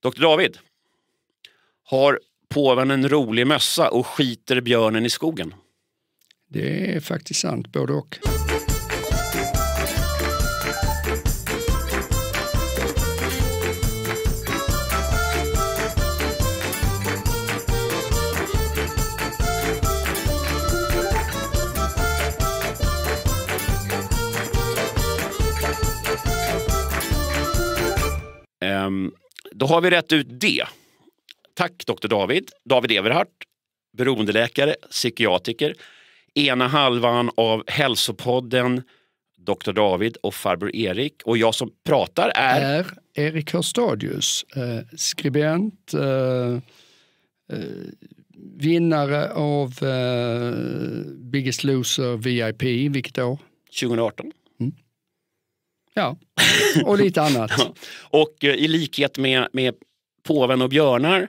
Doktor David, har påven en rolig mössa och skiter björnen i skogen? Det är faktiskt sant, både och. Då har vi rätt ut det. Tack doktor David. David Everhart, beroendeläkare, psykiatriker. Ena halvan av Hälsopodden, Dr. David och farbror Erik. Och jag som pratar är... är Erik Hörstadius, eh, skribent, eh, eh, vinnare av eh, Biggest Loser VIP. Vilket år? 2018. Ja, och lite annat. ja. Och eh, i likhet med, med påven och björnar,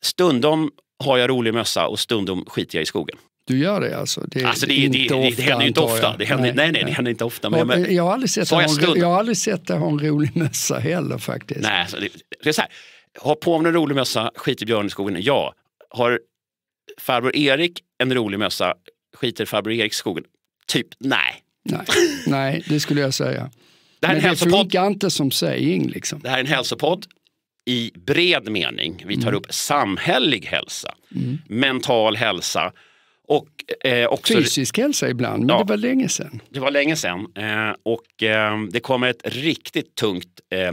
stundom har jag rolig mössa och stundom skiter jag i skogen. Du gör det alltså? Det, alltså det, inte det, ofta, det händer inte ofta. Det händer, nej, nej, nej, det händer inte ofta. Men, jag, har aldrig sett jag, hon, jag har aldrig sett dig ha en rolig mössa heller faktiskt. Nej, alltså, det, det är så här. Har påven en rolig mössa, skiter björn i skogen? Ja. Har farbror Erik en rolig mössa, skiter farbror Erik i skogen? Typ nej. Nej, nej det skulle jag säga. Det här är en hälsopodd. Det inte som saying liksom. Det här är en hälsopodd i bred mening. Vi tar mm. upp samhällig hälsa, mm. mental hälsa och eh, också... Fysisk hälsa ibland, men ja, det var länge sedan. Det var länge sedan eh, och eh, det kommer ett riktigt tungt eh,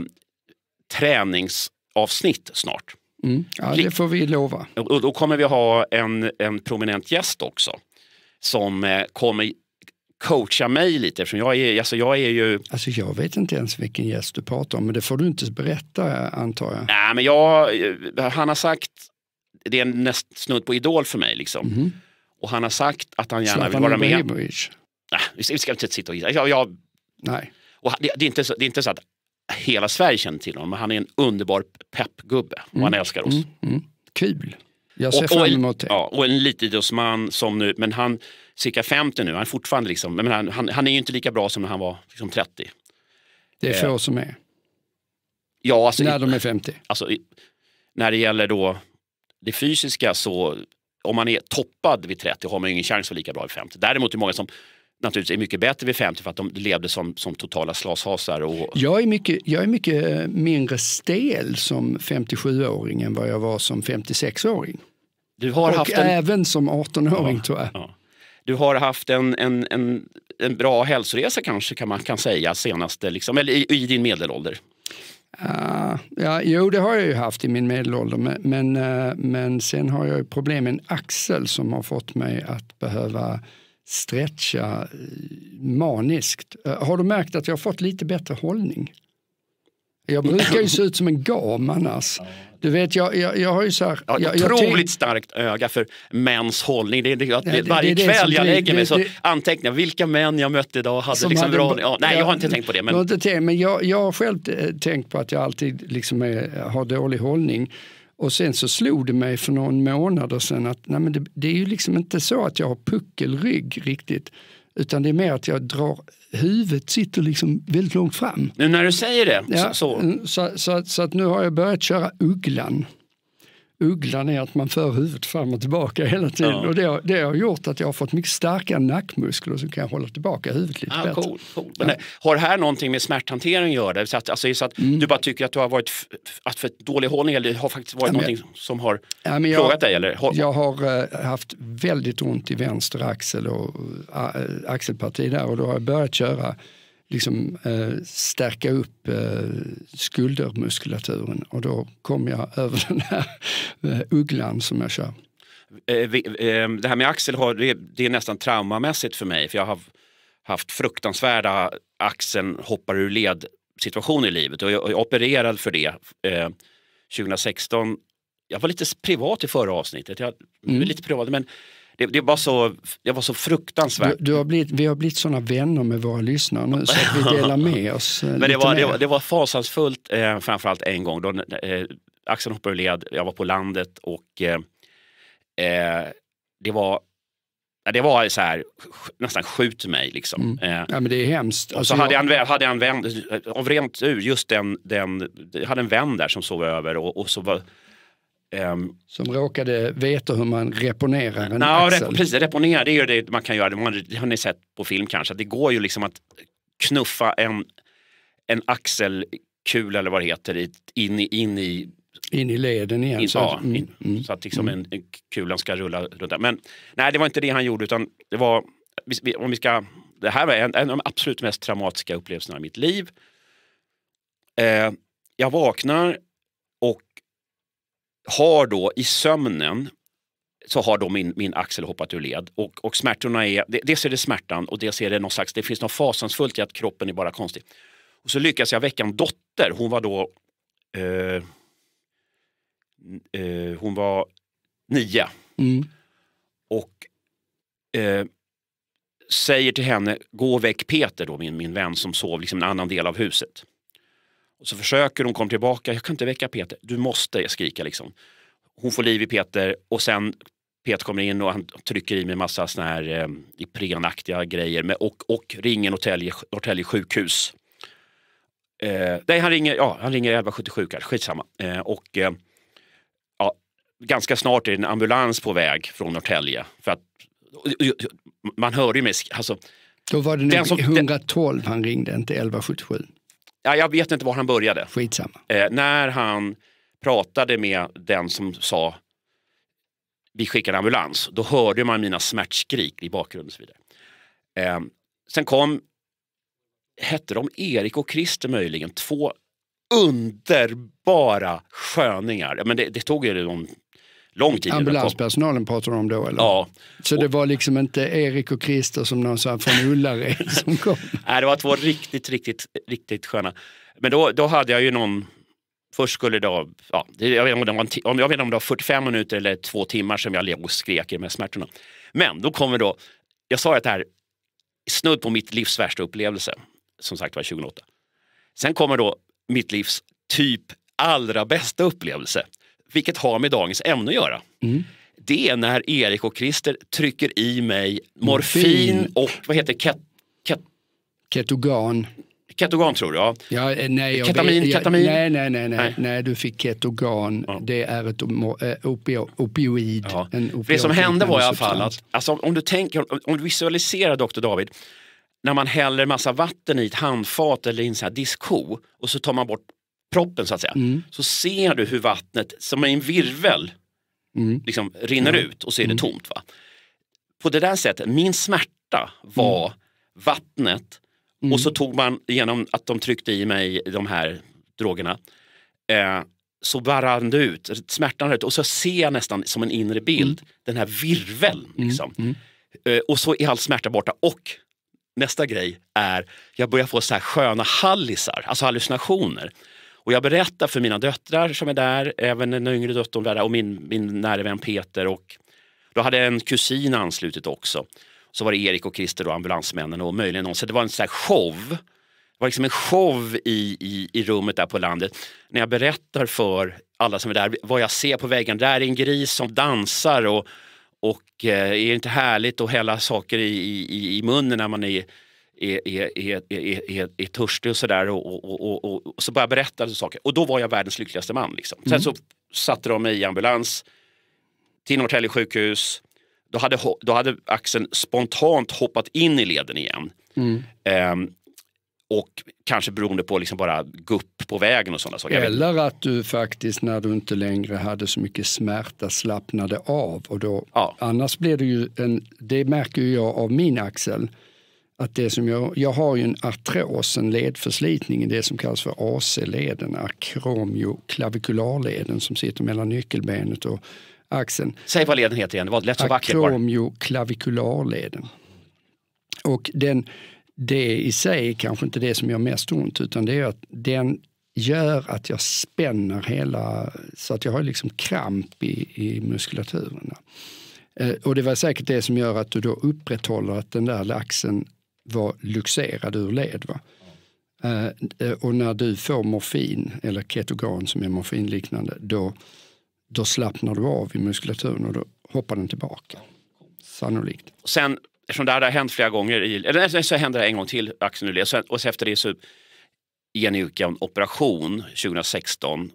träningsavsnitt snart. Mm. Ja, det får vi lova. Och, och då kommer vi ha en, en prominent gäst också som eh, kommer coacha mig lite eftersom jag är, alltså jag är ju... Alltså jag vet inte ens vilken gäst du pratar om men det får du inte berätta antar jag. Nej men jag, eh, han har sagt, det är näst snudd på idol för mig liksom. Mm. Och han har sagt att han gärna vill vara med. Ibrahimovic? Nej, vi ska inte sitta och gissa. Jag, jag... Nej. Och det, det, är inte så, det är inte så att hela Sverige känner till honom men han är en underbar peppgubbe och mm. han älskar oss. Mm. mm. Kul. Jag ser och, fram emot det. Ja, och en idrottsman som nu, men han cirka 50 nu. Han är fortfarande liksom, men han, han, han är ju inte lika bra som när han var liksom 30. Det är eh. få eh. som är. Ja, alltså, när de är 50. Alltså, när det gäller då det fysiska så om man är toppad vid 30 har man ju ingen chans att vara lika bra vid 50. Däremot är det många som naturligtvis är mycket bättre vid 50 för att de levde som, som totala slashasar. Och... Jag, är mycket, jag är mycket eh, mindre stel som 57-åring än vad jag var som 56-åring. Du har och haft en... även som 18-åring ja, tror jag. Ja. Du har haft en, en, en, en bra hälsoresa kanske kan man kan säga senaste, liksom, eller i, i din medelålder. Uh, ja, jo, det har jag ju haft i min medelålder. Men, uh, men sen har jag problem med en axel som har fått mig att behöva stretcha eh, maniskt. Uh, har du märkt att jag har fått lite bättre hållning? Jag brukar ju se ut som en gam annars. Du vet, jag, jag, jag har ju sagt... Jag, jag, otroligt starkt öga för mäns hållning. Det, det, det, det varje det, kväll jag lägger mig så antecknar jag vilka män jag mötte idag hade liksom hade, bra... Ja, nej, jag har inte tänkt på det. Men, inte, men jag, jag har själv tänkt på att jag alltid liksom är, har dålig hållning. Och sen så slog det mig för någon månad sedan att nej, men det, det är ju liksom inte så att jag har puckelrygg riktigt. Utan det är mer att jag drar, huvudet sitter liksom väldigt långt fram. Nu när du säger det? Ja, så, så. Mm, så, så, att nu har jag börjat köra ugglan ugglan är att man för huvudet fram och tillbaka hela tiden. Ja. Och det har, det har gjort att jag har fått mycket starka nackmuskler som kan hålla tillbaka huvudet lite ah, bättre. Cool, cool. Ja. Men, har det här någonting med smärthantering att göra? Så att, alltså, så att mm. Du bara tycker att du har varit att för dålig hållning eller det har faktiskt varit ja, något som har ja, jag, plågat dig? Eller? Håll... Jag har äh, haft väldigt ont i vänster axel och äh, axelparti där och då har jag börjat köra liksom, eh, stärka upp eh, skuldermuskulaturen och då kom jag över den här eh, ugglan som jag kör. Eh, eh, det här med axel har, det, är nästan traumamässigt för mig för jag har haft fruktansvärda axeln hoppar ur led situationer i livet och jag är opererad för det 2016. Jag var lite privat i förra avsnittet, jag, mm. lite privat, men det, det, var, så, det var så fruktansvärt. Du, du har blivit, vi har blivit sådana vänner med våra lyssnare nu så att vi delar med oss. Eh, men det var, det var, det, var, fasansfullt, eh, framförallt en gång. Då, eh, Axeln hoppade ur led, jag var på landet och eh, eh det var det var så här, nästan skjut mig liksom. Mm. Eh, ja men det är hemskt. Alltså, och så alltså, hade jag, en, hade jag en vän, av rent ur, just den, den, jag hade en vän där som sov över och, och så var Um, som råkade veta hur man reponerar en na, axel? Rep precis, reponera det är ju det man kan göra, det har ni sett på film kanske, det går ju liksom att knuffa en, en axelkula eller vad det heter in i, in i in i leden igen. In, så, att, ja, in, mm, mm, så att liksom mm. en, en kulan ska rulla runt. Där. Men nej, det var inte det han gjorde utan det var, om vi ska, det här var en, en av de absolut mest traumatiska upplevelserna i mitt liv. Eh, jag vaknar och har då i sömnen så har då min, min axel hoppat ur led och, och smärtorna är, dels är det smärtan och dels är det någon slags, det finns något fasansfullt i att kroppen är bara konstig. Och så lyckas jag väcka en dotter, hon var då eh, eh, hon var nio. Mm. Och eh, säger till henne, gå och väck Peter då, min, min vän som sov liksom en annan del av huset. Och så försöker hon komma tillbaka. Jag kan inte väcka Peter. Du måste skrika liksom. Hon får liv i Peter och sen Peter kommer in och han trycker i mig massa såna här eh, Iprenaktiga grejer med, och, och ringer Norrtälje, sjukhus. Eh, nej, han ringer, ja, han ringer 1177 skitsamma. Eh, och eh, ja, ganska snart är det en ambulans på väg från Norrtälje. För att, man hörde ju mig, alltså, Då var det nog som, 112 den, han ringde, inte 1177 ja, jag vet inte var han började. Skitsamma. Eh, när han pratade med den som sa vi skickar en ambulans, då hörde man mina smärtskrik i bakgrunden. så vidare. Eh, sen kom, hette de Erik och Christer möjligen, två underbara sköningar. Men det, det tog ju de lång tid Ambulanspersonalen pratar de om då eller? Ja. Så det var liksom inte Erik och Christer som någon sa från Ullared som kom? Nej, det var två riktigt, riktigt, riktigt sköna. Men då, då hade jag ju någon Först skulle det, ja, jag, vet inte om det var, jag vet inte om det var 45 minuter eller två timmar som jag låg och skrek i de här smärtorna. Men då kommer då, jag sa ju att det här snudd på mitt livs värsta upplevelse, som sagt var 2008. Sen kommer då mitt livs typ allra bästa upplevelse vilket har med dagens ämne att göra. Mm. Det är när Erik och Christer trycker i mig morfin, morfin. och vad heter ket, ket, Ketogan. Ketogan tror du? Ja. ja eh, nej, ketamin? Vet, jag, ketamin? Nej, nej, nej, nej, nej, du fick ketogan. Ja. Det är ett eh, opio, opioid. Ja. opioid det som hände var i alla fall att alltså, om, du tänker, om du visualiserar Dr. David när man häller massa vatten i ett handfat eller i en sån diskho och så tar man bort proppen så att säga. Mm. Så ser du hur vattnet, som är en virvel, mm. liksom rinner mm. ut och så är det mm. tomt. Va? På det där sättet, min smärta var mm. vattnet och så tog man genom att de tryckte i mig de här drogerna. Eh, så brann det ut, smärtan ut och så ser jag nästan som en inre bild mm. den här virveln. Liksom. Mm. Mm. Och så är all smärta borta och nästa grej är jag börjar få så här sköna hallisar, alltså hallucinationer. Och jag berättar för mina döttrar som är där, även den yngre dottern där och min, min nära vän Peter. Och då hade en kusin anslutit också. Så var det Erik och Christer, då, ambulansmännen och möjligen någon. Så det var en sån här show. Det var liksom en show i, i, i rummet där på landet. När jag berättar för alla som är där vad jag ser på väggen. Där är en gris som dansar och, och eh, är det inte härligt att hälla saker i, i, i munnen när man är är, är, är, är, är törstig och sådär. Och, och, och, och, och så började jag berätta saker. Och då var jag världens lyckligaste man. Liksom. Sen mm. så satte de mig i ambulans till Norrtälje sjukhus. Då hade, då hade axeln spontant hoppat in i leden igen. Mm. Um, och kanske beroende på liksom bara gupp på vägen och sådana saker. Eller att du faktiskt när du inte längre hade så mycket smärta slappnade av. Och då, ja. Annars blir det ju en, det märker jag av min axel, att det som jag, jag har ju en artros, en ledförslitning i det som kallas för AC-leden, akromioklavicularleden som sitter mellan nyckelbenet och axeln. Säg vad leden heter igen, det var lätt så vackert. Akromioklavicularleden. Och den, det i sig är kanske inte det som gör mest ont utan det är att den gör att jag spänner hela, så att jag har liksom kramp i, i muskulaturen. Eh, och det var säkert det som gör att du då upprätthåller att den där laxen var luxerad ur led. Va? Eh, eh, och när du får morfin, eller ketogan som är morfinliknande, då, då slappnar du av i muskulaturen och då hoppar den tillbaka. Sannolikt. Sen, eftersom det här har hänt flera gånger, i, eller så händer det en gång till, axeln och sen, och efter det så ger ni en operation 2016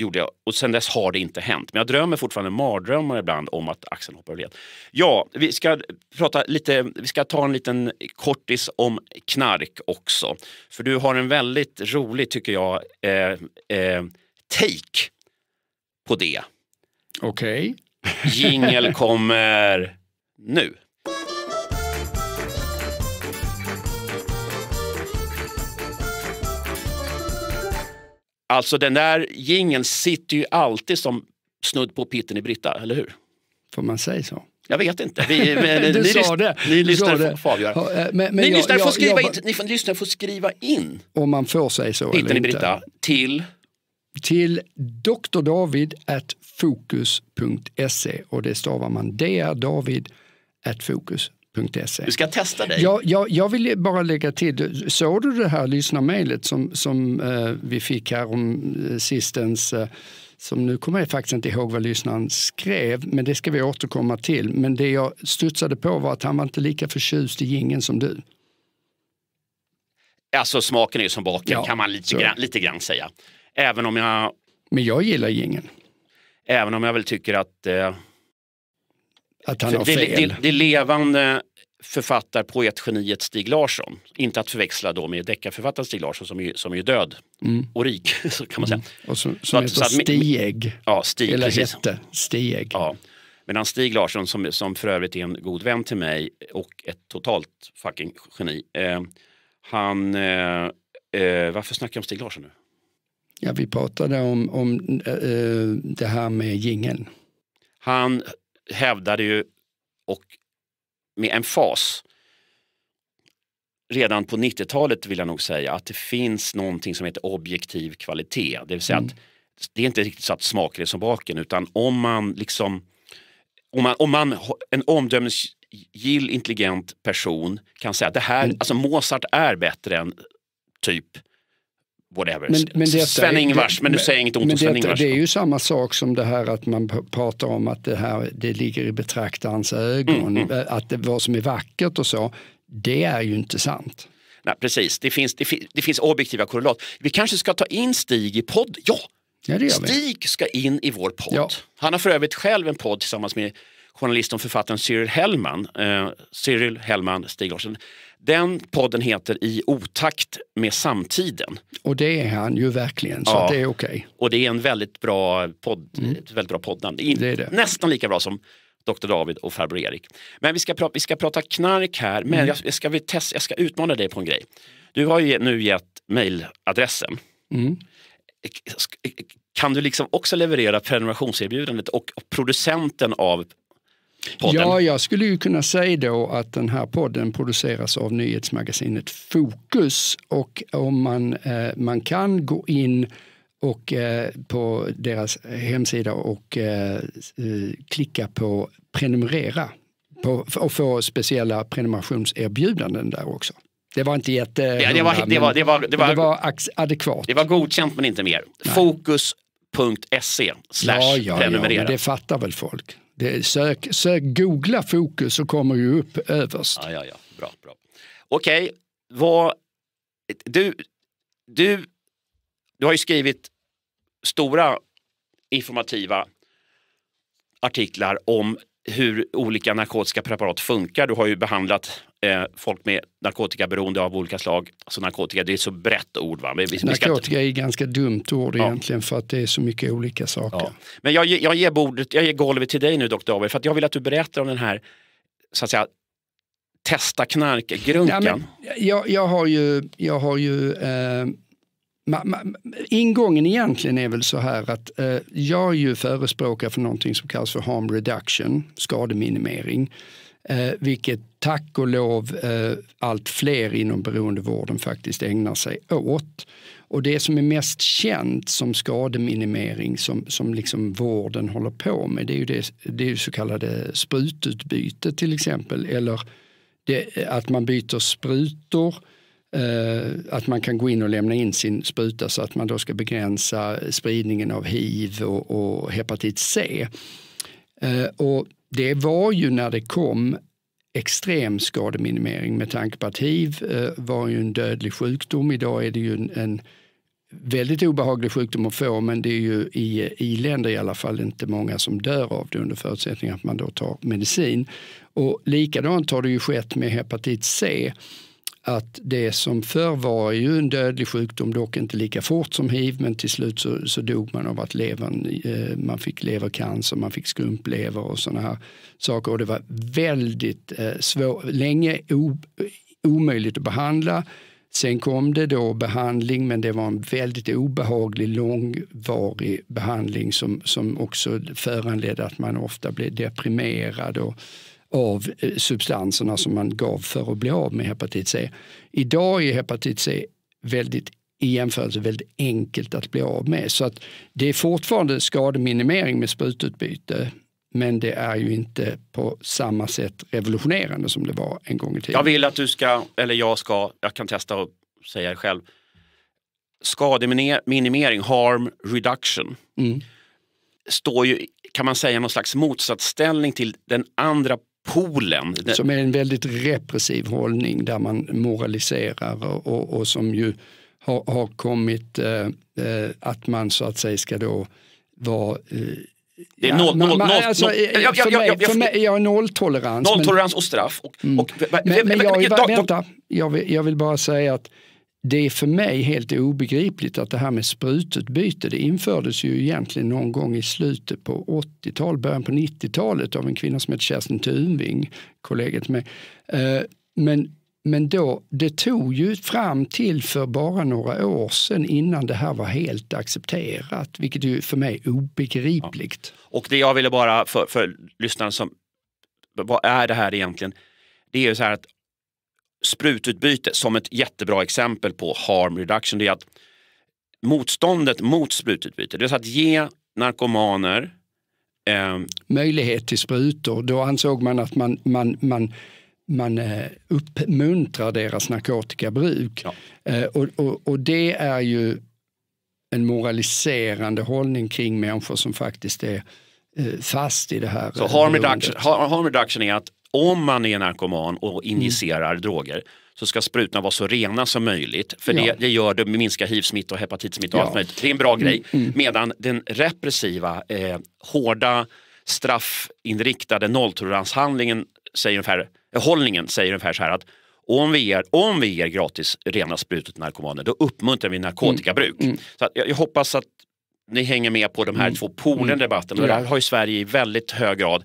gjorde jag. Och sen dess har det inte hänt. Men jag drömmer fortfarande mardrömmar ibland om att axeln hoppar över led. Ja, vi ska, prata lite, vi ska ta en liten kortis om knark också. För du har en väldigt rolig, tycker jag, eh, eh, take på det. Okej. Okay. Jingel kommer nu. Alltså den där gingen sitter ju alltid som snudd på pitten i Britta, eller hur? Får man säga så? Jag vet inte. Vi, men, du ni sa det. Ni lyssnare får avgöra. Eh, ni lyssnare får, skriva in, får, lyssnare får skriva in. Om man får säga så. Pitten i Britta till? Till drdavid.fokus.se och det stavar man dr at fokus .se. Du ska testa dig. Jag, jag, jag vill bara lägga till, såg du det här lyssnarmejlet som, som eh, vi fick här om eh, sistens eh, som nu kommer jag faktiskt inte ihåg vad lyssnaren skrev, men det ska vi återkomma till. Men det jag studsade på var att han var inte lika förtjust i gingen som du. Alltså smaken är ju som baken ja, kan man lite, grann, lite grann säga. Även om jag... Men jag gillar gingen. Även om jag väl tycker att eh, att han har fel. Det, det, det levande författar poetgeniet Stig Larsson. Inte att förväxla då med deckarförfattaren Stig Larsson som är, som är död mm. och rik. Så kan man säga. Mm. Och som, som så heter att, Stieg. Ja, Stig. Eller precis. hette Stieg. Ja. Medan Stig Larsson som, som för övrigt är en god vän till mig och ett totalt fucking geni. Eh, han, eh, eh varför snackar jag om Stig Larsson nu? Ja, vi pratade om, om eh, eh, det här med gingen. Han hävdade ju och med emfas redan på 90-talet vill jag nog säga att det finns någonting som heter objektiv kvalitet. Det vill säga mm. att det är inte riktigt så att smaken är som baken utan om man liksom om man, om man en omdömesgill intelligent person kan säga att det här, mm. alltså Mozart är bättre än typ whatever. Men, men detta, Sven-Ingvars, det, men du säger inget ont om Sven-Ingvars. Det är ju samma sak som det här att man pratar om att det här det ligger i betraktarens ögon, mm, mm. Eh, att det, vad som är vackert och så. Det är ju inte sant. Nej, precis, det finns, det, det finns objektiva korrelat. Vi kanske ska ta in Stig i podd. Ja, ja Stig ska in i vår podd. Ja. Han har för övrigt själv en podd tillsammans med journalisten och författaren Cyril Hellman. Eh, Cyril Hellman, Stig Larsson den podden heter I otakt med samtiden. Och det är han ju verkligen, så ja. det är okej. Okay. Och det är en väldigt bra podd, mm. ett väldigt bra poddnamn. Nästan lika bra som Dr. David och Farbror Erik. Men vi ska, pra vi ska prata knark här, men mm. jag, ska vi test jag ska utmana dig på en grej. Du har ju nu gett mejladressen. Mm. Kan du liksom också leverera prenumerationserbjudandet och producenten av podden? Ja, jag skulle ju kunna säga då att den här podden produceras av nyhetsmagasinet Fokus och om man, eh, man kan gå in och eh, på deras hemsida och eh, eh klicka på prenumerera på, och få speciella prenumerationserbjudanden där också. Det var inte jätte... det, var, adekvat. Det var godkänt men inte mer. Fokus.se slash ja, ja, Ja, det fattar väl folk. Det, sök, sök, googla fokus så kommer ju upp överst. Ja, ja, ja. Bra, bra. Okej, vad... Du, du, du har ju skrivit stora informativa artiklar om hur olika narkotiska preparat funkar. Du har ju behandlat Eh, folk med narkotikaberoende av olika slag. Alltså narkotika, det är ett så brett ord. Va? Vi, vi narkotika är ett ganska dumt ord ja. egentligen för att det är så mycket olika saker. Ja. Men jag, jag, ger bordet, jag ger golvet till dig nu, Dr. David, för att jag vill att du berättar om den här så att säga, testa knark-grunkan. Ja, jag, jag har ju, jag har ju eh, ma, ma, ingången egentligen är väl så här att eh, jag är ju förespråkare för någonting som kallas för harm reduction, skademinimering. Eh, vilket tack och lov eh, allt fler inom beroendevården faktiskt ägnar sig åt. Och det som är mest känt som skademinimering som, som liksom vården håller på med det är ju det, det är ju så kallade sprututbyte till exempel. Eller det, att man byter sprutor eh, att man kan gå in och lämna in sin spruta så att man då ska begränsa spridningen av hiv och, och hepatit C. Eh, och det var ju när det kom extrem skademinimering med tanke på att hiv eh, var ju en dödlig sjukdom. Idag är det ju en, väldigt obehaglig sjukdom att få men det är ju i i-länder i alla fall inte många som dör av det under förutsättning att man då tar medicin. Och likadant har det ju skett med hepatit C att det som förr var ju en dödlig sjukdom, dock inte lika fort som hiv, men till slut så, så dog man av att levern, eh, man fick levercancer, man fick skrumplever och sådana här saker. Och det var väldigt eh, svårt, länge o, omöjligt att behandla. Sen kom det då behandling, men det var en väldigt obehaglig, långvarig behandling som, som också föranledde att man ofta blev deprimerad och av eh, substanserna som man gav för att bli av med hepatit C. Idag är hepatit C väldigt i jämförelse väldigt enkelt att bli av med. Så att det är fortfarande skademinimering med sprututbyte men det är ju inte på samma sätt revolutionerande som det var en gång i tiden. Jag vill att du ska, eller jag ska, jag kan testa och säga det själv. Skademinimering, harm reduction, mm. står ju, kan man säga, någon slags motsatsställning till den andra Polen. Som är en väldigt repressiv hållning där man moraliserar och, och, som ju har, har kommit eh, eh, att man så att säga ska då vara eh, det är jag har nolltolerans. Nolltolerans och straff. Och, mm. och, och, men, men, jag, vänta, jag vill, jag vill bara säga att det är för mig helt obegripligt att det här med sprututbyte det infördes ju egentligen någon gång i slutet på 80-talet, början på 90-talet av en kvinna som heter Kerstin Tunving, kollegiet med. Eh, men, men då, det tog ju fram till för bara några år sedan innan det här var helt accepterat, vilket ju för mig är obegripligt. Ja. Och det jag ville bara för, för lyssnaren som, vad är det här egentligen? Det är ju så här att sprututbyte som ett jättebra exempel på harm reduction. Det är att motståndet mot sprututbyte, det är att ge narkomaner eh, möjlighet till sprutor. Då ansåg man att man, man, man man eh, uppmuntrar deras narkotikabruk. Ja. Eh, och, och, och, det är ju en moraliserande hållning kring människor som faktiskt är eh, fast i det här. Så harm reduction, harm reduction är att om man är narkoman och mm. injicerar mm. droger så ska sprutorna vara så rena som möjligt. För ja. det, det, gör det minskar hiv-smitta och hepatitsmitta och ja. allt möjligt. Det är en bra mm. grej. Mm. Medan den repressiva, eh, hårda, straffinriktade nolltoleranshandlingen säger ungefär, eh, hållningen säger ungefär så här att om vi, ger, om vi ger gratis rena sprutor till narkomaner då uppmuntrar vi mm. narkotikabruk. Mm. Så jag, jag hoppas att ni hänger med på de här mm. två polen i debatten. Och det här har ju Sverige i väldigt hög grad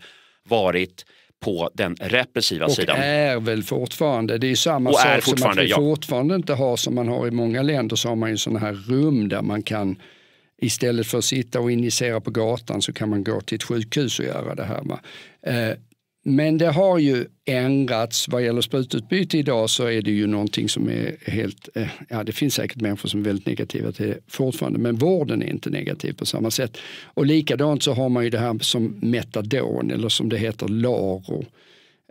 varit på den repressiva och sidan. Och är väl fortfarande. Det är samma och sak som att vi ja. fortfarande inte har som man har i många länder så har man ju sådana här rum där man kan istället för att sitta och injicera på gatan så kan man gå till ett sjukhus och göra det här. Va? Eh, men det har ju ändrats. Vad gäller sprututbyte idag så är det ju någonting som är helt... Eh, ja, det finns säkert människor som är väldigt negativa till det fortfarande, men vården är inte negativ på samma sätt. Och likadant så har man ju det här som metadon, eller som det heter, LARO.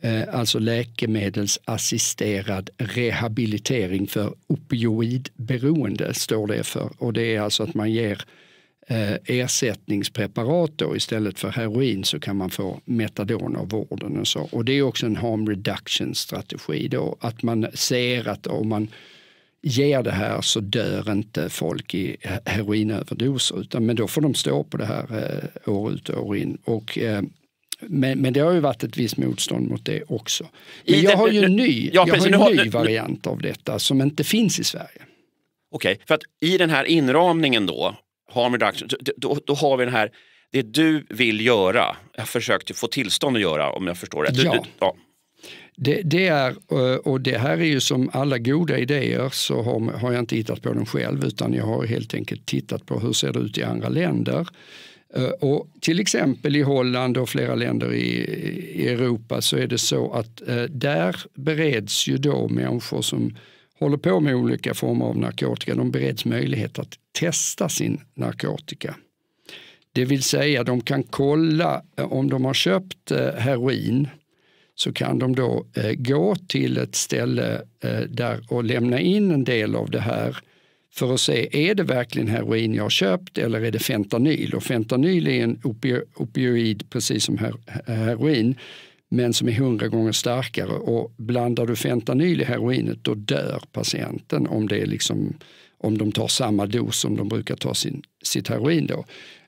Eh, alltså läkemedelsassisterad rehabilitering för opioidberoende, står det för. Och det är alltså att man ger Eh, ersättningspreparat då. Istället för heroin så kan man få metadon av vården. Och, så. och det är också en harm reduction strategi då. Att man ser att om man ger det här så dör inte folk i heroinöverdoser. Utan, men då får de stå på det här eh, år ut och år in. Och, eh, men, men det har ju varit ett visst motstånd mot det också. Men jag har ju en ny, jag har en ny variant av detta som inte finns i Sverige. Okej, för att i den här inramningen då harm reduction, då, då har vi den här, det du vill göra, jag försökte få tillstånd att göra om jag förstår rätt. Ja. Du, du, ja. Det, det, är, eh, och det här är ju som alla goda idéer så har, har, jag inte hittat på den själv utan jag har helt enkelt tittat på hur ser det ut i andra länder. Eh, och till exempel i Holland och flera länder i, i Europa så är det så att eh, där bereds ju då människor som håller på med olika former av narkotika, de bereds möjlighet att testa sin narkotika. Det vill säga de kan kolla eh, om de har köpt eh, heroin så kan de då eh, gå till ett ställe där och lämna in en del av det här för att se är det verkligen heroin jag har köpt eller är det fentanyl. Och fentanyl är en opioid precis som heroin men som är hundra gånger starkare. Och blandar du fentanyl i heroinet då dör patienten om, det är liksom, om de tar samma dos som de brukar ta sin, sitt heroin. Då.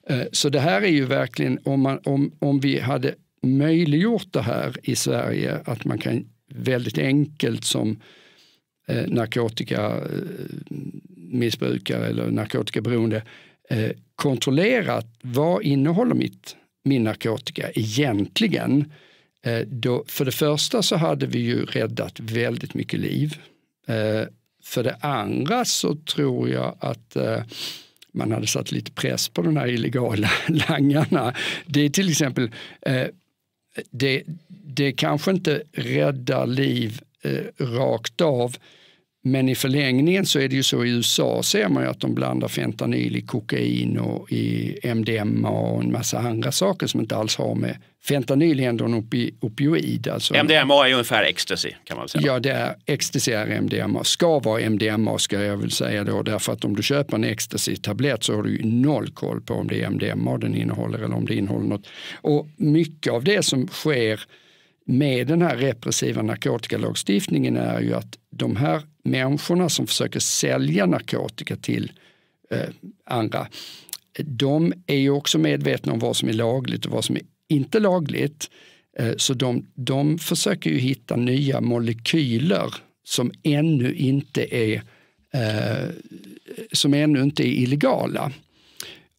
Eh, så det här är ju verkligen, om, man, om, om vi hade möjliggjort det här i Sverige, att man kan väldigt enkelt som eh, narkotikamissbrukare eh, eller narkotikaberoende eh, kontrollera vad innehåller mitt, min narkotika egentligen Eh, då, för det första så hade vi ju räddat väldigt mycket liv. Eh, för det andra så tror jag att eh, man hade satt lite press på de här illegala langarna. Det är till exempel, det, det kanske inte räddar liv rakt av men i förlängningen så är det ju så i USA ser man ju att de blandar fentanyl i kokain och i MDMA och en massa andra saker som inte alls har med fentanyl ändå en opi, opioid. Alltså. MDMA är ungefär ecstasy kan man säga. Ja, det är, ecstasy är MDMA, ska vara MDMA ska jag väl säga då, därför att om du köper en ecstasy-tablett så har du ju noll koll på om det är MDMA den innehåller eller om det innehåller något. Och mycket av det som sker med den här repressiva narkotikalagstiftningen är ju att de här människorna som försöker sälja narkotika till eh, andra, de är ju också medvetna om vad som är lagligt och vad som är inte lagligt. Eh, så de, de försöker ju hitta nya molekyler som ännu inte är, eh, som ännu inte är illegala.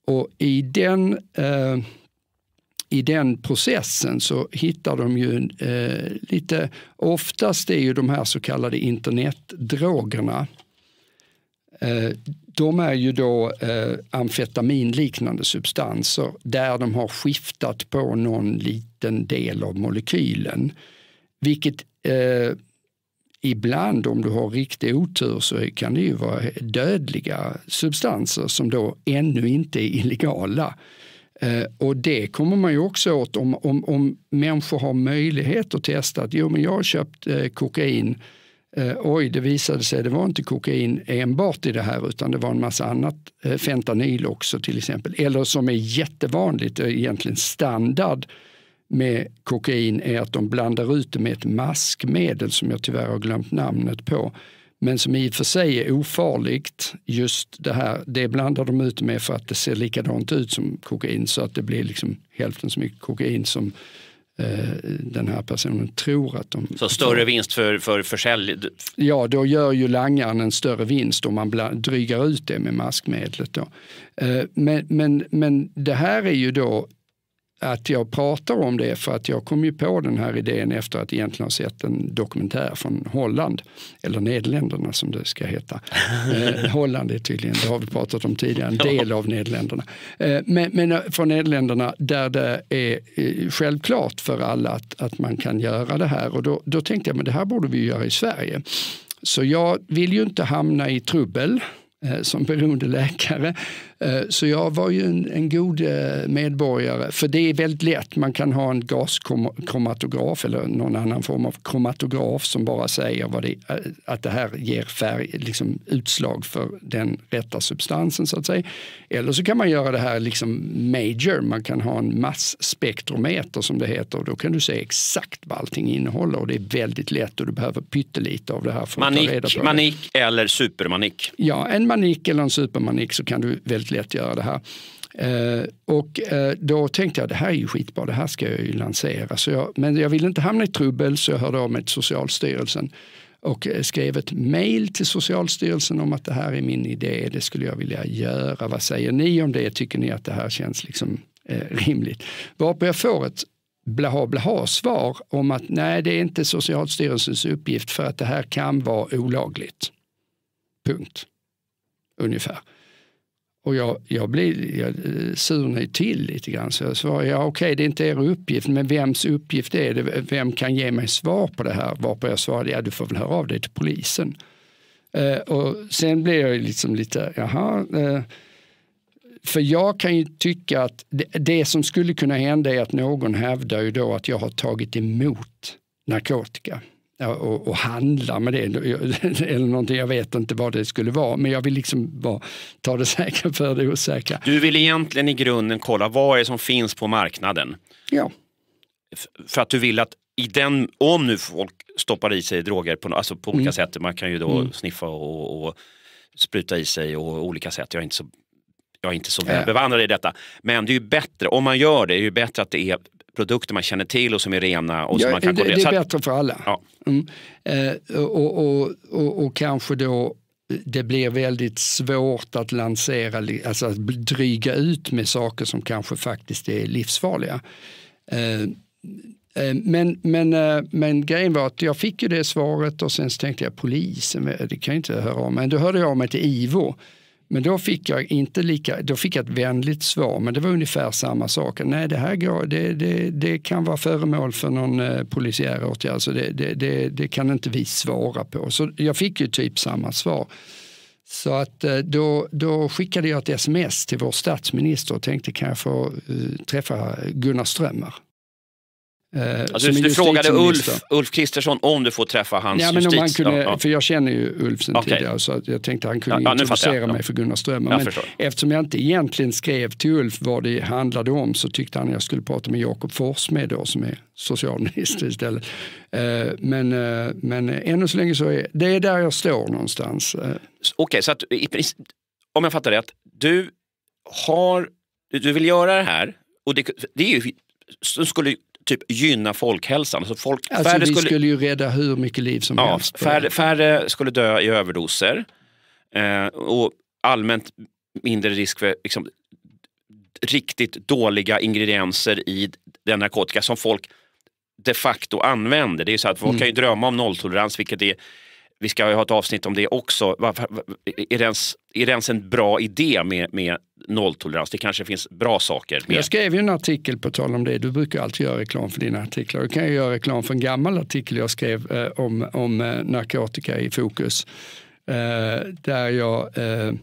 Och i den eh, i den processen så hittar de ju eh, lite, oftast är ju de här så kallade internetdrogerna, eh, de är ju då eh, amfetaminliknande substanser där de har skiftat på någon liten del av molekylen. Vilket eh, ibland, om du har riktig otur, så kan det ju vara dödliga substanser som då ännu inte är illegala. Eh, och det kommer man ju också åt om, om, om människor har möjlighet att testa att jo, men jag har köpt eh, kokain eh, oj, det visade sig det var inte kokain enbart i det här utan det var en massa annat, fentanyl också till exempel. Eller som är jättevanligt, egentligen standard med kokain är att de blandar ut det med ett maskmedel som jag tyvärr har glömt namnet på men som i och för sig är ofarligt. Just det här, det blandar de ut med för att det ser likadant ut som kokain så att det blir liksom hälften så mycket kokain som eh, den här personen tror att de... Så större vinst för, för försälj? Ja, då gör ju langaren en större vinst om man bland, drygar ut det med maskmedlet. Då. Eh, men, men, men det här är ju då att jag pratar om det för att jag kom ju på den här idén efter att egentligen ha sett en dokumentär från Holland, eller Nederländerna som det ska heta. Eh, Holland är tydligen, det har vi pratat om tidigare, en del av Nederländerna. Eh, men, men eh, från Nederländerna där det är eh, självklart för alla att, att man kan göra det här och då, då tänkte jag men det här borde vi göra i Sverige. Så jag vill ju inte hamna i trubbel eh, som beroendeläkare. Eh, så jag var ju en, en god eh, medborgare, för det är väldigt lätt. Man kan ha en gaskromatograf eller någon annan form av kromatograf som bara säger vad det, eh, att det här ger färg, liksom utslag för den rätta substansen så att säga. Eller så kan man göra det här liksom major, man kan ha en massspektrometer som det heter och då kan du se exakt vad allting innehåller och det är väldigt lätt och du behöver pyttelite av det här för manik, ta reda på det. eller supermanik? Ja, en manik eller en supermanik så kan du väldigt väldigt lätt göra det här. Eh, och eh, då tänkte jag det här är ju skitbra, det här ska jag ju lansera. Så jag, men jag ville inte hamna i trubbel så jag hörde av mig till Socialstyrelsen och eh, skrev ett mejl till Socialstyrelsen om att det här är min idé, det skulle jag vilja göra, vad säger ni om det, tycker ni att det här känns liksom eh, rimligt? Varpå jag får ett blaha blaha svar om att nej, det är inte Socialstyrelsens uppgift för att det här kan vara olagligt. Punkt. Ungefär. Och jag, jag blir, jag eh, surnar ju till lite grann. Så jag svarar, ja okej okay, det är inte er uppgift, men vems uppgift är det? Vem kan ge mig svar på det här? Varpå jag svarade, ja du får väl höra av dig till polisen. Eh, och sen blev jag liksom lite, jaha. Eh, för jag kan ju tycka att det, det, som skulle kunna hända är att någon hävdar ju då att jag har tagit emot narkotika och, och handla med det eller någonting. Jag vet inte vad det skulle vara men jag vill liksom bara ta det säkra för det osäkra. Du vill egentligen i grunden kolla vad är det som finns på marknaden? Ja. För att du vill att i den, om nu folk stoppar i sig droger på, alltså på olika mm. sätt, man kan ju då mm. sniffa och, och, spruta i sig och olika sätt. Jag är inte så jag är inte så väl bevandrad i detta. Men det är ju bättre, om man gör det, är det ju bättre att det är produkter man känner till och som är rena. Och som ja, man kan det, det är bättre för alla. Ja. Mm. Eh, och, och, och, och kanske då det blir väldigt svårt att lansera, alltså att dryga ut med saker som kanske faktiskt är livsfarliga. Eh, eh, men, men, eh, men grejen var att jag fick ju det svaret och sen så tänkte jag polisen, det kan jag inte höra av mig. Då hörde jag av mig till IVO men då fick jag inte lika, då fick jag ett vänligt svar, men det var ungefär samma sak. Nej, det här går, det, det, det kan vara föremål för någon eh, polisiär åtgärd, så det, det, det, det, kan inte vi svara på. Så jag fick ju typ samma svar. Så att eh, då, då skickade jag ett sms till vår statsminister och tänkte kan jag få eh, träffa Gunnar Strömmer? Eh, alltså, du frågade Ulf, Ulf Kristersson om du får träffa hans ja, men om han kunde, ja, ja. För jag känner ju Ulf sen okay. tidigare så jag tänkte att han kunde ja, introducera mig för Gunnar Strömmer. men eftersom jag inte egentligen skrev till Ulf vad det handlade om så tyckte han att jag skulle prata med Jakob Forssmed då som är socialminister istället. Eh, men, eh, men ännu så länge så är det är där jag står någonstans. Okej, okay, så att, om jag fattar rätt, du, har, du vill göra det här och det, det är ju skulle typ gynna folkhälsan. Alltså folk, alltså, färre vi skulle, skulle ju rädda hur mycket liv som ja, helst. Färre, färre, skulle dö i överdoser eh, och allmänt mindre risk för liksom, riktigt dåliga ingredienser i den narkotika som folk de facto använder. Det är ju så att folk mm. kan ju mm. drömma om nolltolerans vilket är vi ska ha ett avsnitt om det också. Är det ens, är det ens en bra idé med, med nolltolerans? Det kanske finns bra saker. Med. Jag skrev ju en artikel på tal om det. Du brukar alltid göra reklam för dina artiklar. Du kan ju göra reklam för en gammal artikel jag skrev eh, om, om eh, narkotika i fokus. Eh, där jag eh,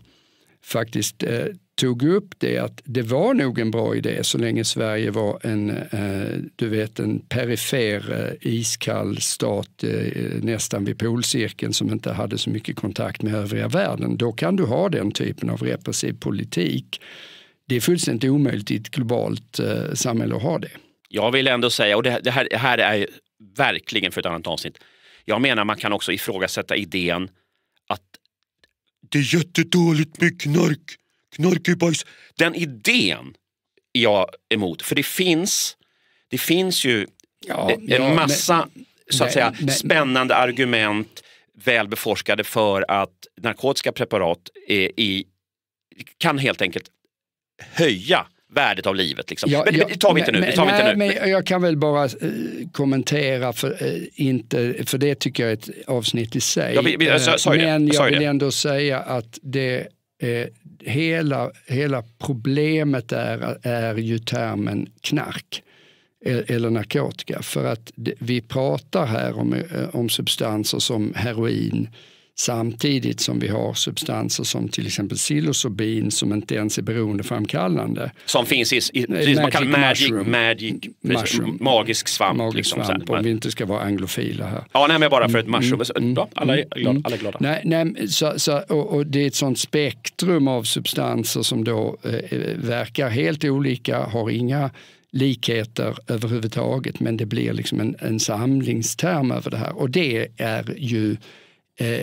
faktiskt eh, tog upp det att det var nog en bra idé så länge Sverige var en, eh, du vet, en perifer eh, iskall stat eh, nästan vid polcirkeln som inte hade så mycket kontakt med övriga världen. Då kan du ha den typen av repressiv politik. Det är fullständigt omöjligt i ett globalt samhälle att ha det. Jag vill ändå säga, och det här, det här är verkligen för ett annat avsnitt. Jag menar man kan också ifrågasätta idén att det är jättedåligt med knark Knarkebajs. Den idén är jag emot. För det finns, det finns ju ja, en ja, massa men, så att nej, säga, nej, spännande nej. argument välbeforskade för att narkotiska preparat är, i, kan helt enkelt höja värdet av livet. Liksom. Ja, men, ja, det tar vi inte nu. Men, det tar vi inte nu. Men jag kan väl bara eh, kommentera, för, eh, inte, för det tycker jag är ett avsnitt i sig. Ja, vi, vi, jag, jag, men jag, jag vill ändå säga att det, hela, hela problemet är, är ju termen knark eller narkotika. För att vi pratar här om, eh, om substanser som heroin, Samtidigt som vi har substanser som till exempel psilocybin som inte ens är beroendeframkallande. Som finns i, i magic man kallar magic, mushroom. magic mushroom. magisk svamp. Magisk liksom, svamp om vi inte ska vara anglofila här. Ja, nej, men bara för ett mm, mm, mushroom. Mm, ja, alla, är mm, glada, alla är glada. Nej, nej, så, så, och, och, det är ett sånt spektrum av substanser som då eh, verkar helt olika, har inga likheter överhuvudtaget men det blir liksom en, en samlingsterm över det här och det är ju eh,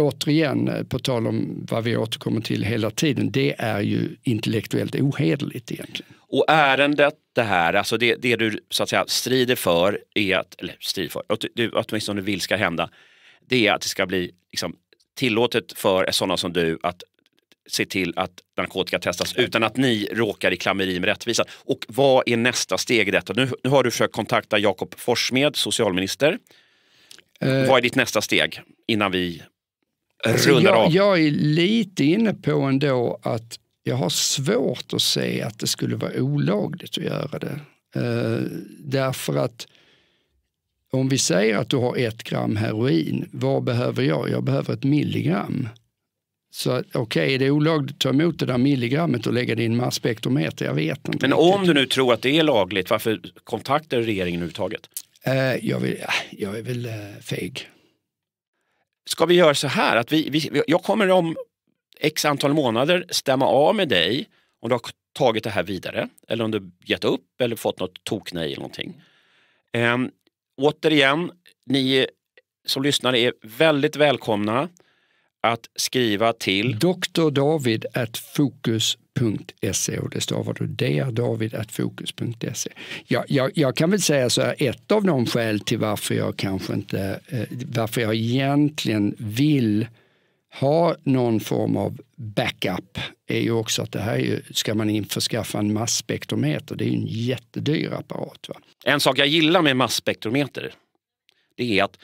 återigen, eh, på tal om vad vi återkommer till hela tiden, det är ju intellektuellt ohederligt egentligen. Och ärendet det här, alltså det, det du så att säga strider för, är att, eller strider för, att du åtminstone vill ska hända, det är att det ska bli liksom, tillåtet för sådana som du att se till att narkotika testas utan att ni råkar i klammeri med rättvisan. Och vad är nästa steg i detta? Nu, nu har du försökt kontakta Jakob Forssmed, socialminister. Eh, vad är ditt nästa steg innan vi Alltså, rundar jag, av. Jag är lite inne på ändå att jag har svårt att se att det skulle vara olagligt att göra det. Eh, därför att om vi säger att du har ett gram heroin, vad behöver jag? Jag behöver ett milligram. Så okej, okay, det är olagligt att ta emot det där milligrammet och lägga det i en masspektrometer, jag vet inte. Men om du nu tror att det är lagligt, varför kontaktar regeringen överhuvudtaget? Eh, jag, vill, jag är väl eh, feg ska vi göra så här att vi, vi, jag kommer om x antal månader stämma av med dig om du har tagit det här vidare eller om du gett upp eller fått något toknej eller någonting. Eh, återigen, ni som lyssnar är väldigt välkomna att skriva till? Doktor e, David at fokus.se och det stavar du drdavid.fokus.se. Jag, jag, jag kan väl säga så här, ett av de skäl till varför jag kanske inte, eh, varför jag egentligen vill ha någon form av backup är ju också att det här är ju, ska man införskaffa en masspektrometer, det är ju en jättedyr apparat. Va? En sak jag gillar med masspektrometer, det är att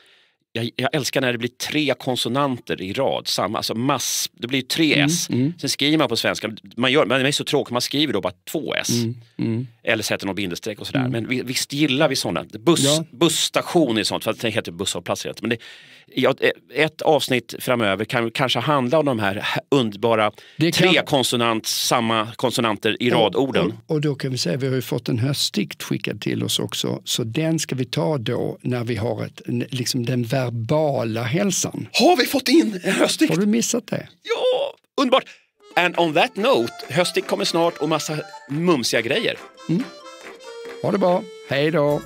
jag, jag, älskar när det blir tre konsonanter i rad, samma, alltså mass, det blir tre mm, s. Mm, mm. Sen skriver man på svenska, man, gör, man är så tråkig, man skriver då bara två s. Mm, mm. Eller sätter någon bindestreck och sådär. Mm. Men visst gillar vi sådana. Bus, ja. Busstation är sånt, för det heter busshållplats. Men det, ett avsnitt framöver kan kanske handla om de här underbara kan... tre konsonant, samma konsonanter i radorden. Och, och, då kan vi säga vi har ju fått en höstdikt skickad till oss också så den ska vi ta då när vi har ett, liksom den verbala hälsan. Har vi fått in en höstdikt? Har du missat det? Ja, underbart! And on that note, höstdikt kommer snart och massa mumsiga grejer. Mm. Ha det bra, hej då!